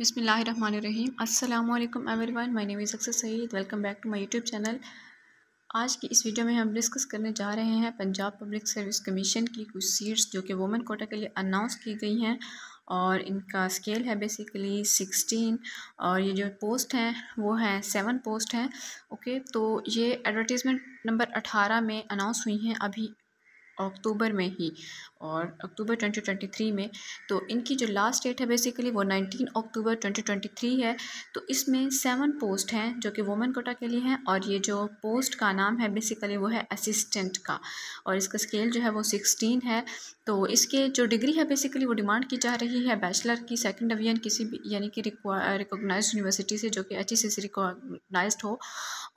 बिसमीम अल्लाम everyone my name is Aksar Saeed welcome back to my YouTube channel आज की इस वीडियो में हम डिस्कस करने जा रहे हैं पंजाब पब्लिक सर्विस कमीशन की कुछ सीट्स जो कि वुमेन कोटा के लिए अनाउंस की गई हैं और इनका स्केल है बेसिकली सिक्सटीन और ये जो पोस्ट हैं वो हैं सेवन पोस्ट हैं ओके तो ये एडवर्टीज़मेंट नंबर अठारह में अनाउंस हुई हैं अभी अक्टूबर में ही और अक्टूबर 2023 में तो इनकी जो लास्ट डेट है बेसिकली वो 19 अक्टूबर 2023 है तो इसमें सेवन पोस्ट हैं जो कि वुमेन कोटा के लिए हैं और ये जो पोस्ट का नाम है बेसिकली वो है असिस्टेंट का और इसका स्केल जो है वो सिक्सटीन है तो इसके जो डिग्री है बेसिकली वो डिमांड की जा रही है बैचलर की सेकेंड डिवीजन किसी भी यानी कि रिकोगनाइज यूनिवर्सिटी से जो कि अच्छी से रिकोगनाइज हो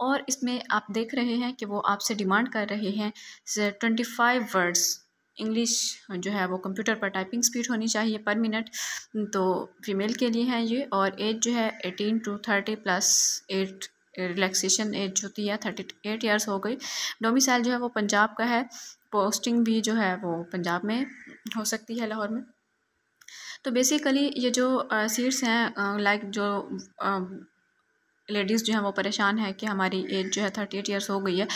और इसमें आप देख रहे हैं कि वो आपसे डिमांड कर रहे हैं ट्वेंटी फाइव वर्ड्स इंग्लिश जो है वो कंप्यूटर पर टाइपिंग स्पीड होनी चाहिए पर मिनट तो फीमेल के लिए है ये और एज जो है eighteen to thirty plus eight relaxation age होती है थर्टी एट ईयर्स हो गई डोमिसाइल जो है वो पंजाब का है पोस्टिंग भी जो है वो पंजाब में हो सकती है लाहौर में तो बेसिकली ये जो सीट्स हैं लाइक जो लेडीज़ जो हैं वो परेशान है कि हमारी एज जो है थर्टी एट ईयर्स हो गई है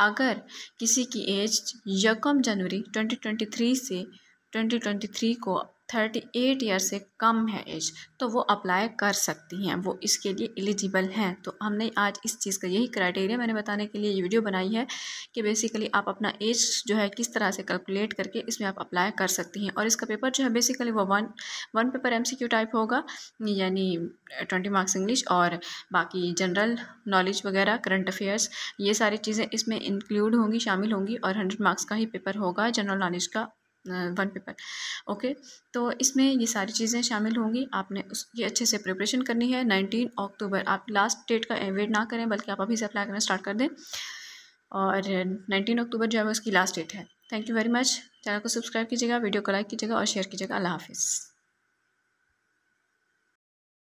अगर किसी की एज यकम जनवरी ट्वेंटी ट्वेंटी थ्री से ट्वेंटी ट्वेंटी थ्री को थर्टी एट ईयर से कम है एज तो वो अप्लाई कर सकती हैं वो इसके लिए एलिजिबल हैं तो हमने आज इस चीज़ का यही क्राइटेरिया मैंने बताने के लिए ये वीडियो बनाई है कि बेसिकली आप अपना एज जो है किस तरह से कैलकुलेट करके इसमें आप अप्लाई कर सकती हैं और इसका पेपर जो है बेसिकली वो one one paper M type होगा यानी ट्वेंटी मार्क्स इंग्लिश और बाकी जनरल नॉलेज वगैरह करंट अफेयर्स ये सारी चीज़ें इसमें इंक्लूड होंगी शामिल होंगी और हंड्रेड मार्क्स का ही पेपर होगा जनरल नॉलेज का वन पेपर ओके तो इसमें ये सारी चीज़ें शामिल होंगी आपने उसकी अच्छे से प्रिपरेशन करनी है नाइनटीन अक्टूबर आप लास्ट डेट का वेट ना करें बल्कि आप अभी से अप्लाई करना स्टार्ट कर दें और नाइनटीन अक्टूबर जो है उसकी लास्ट डेट है thank you very much channel को सब्सक्राइब कीजिएगा वीडियो को लाइक कीजिएगा और शेयर कीजिएगा अल्लाह हाफिज़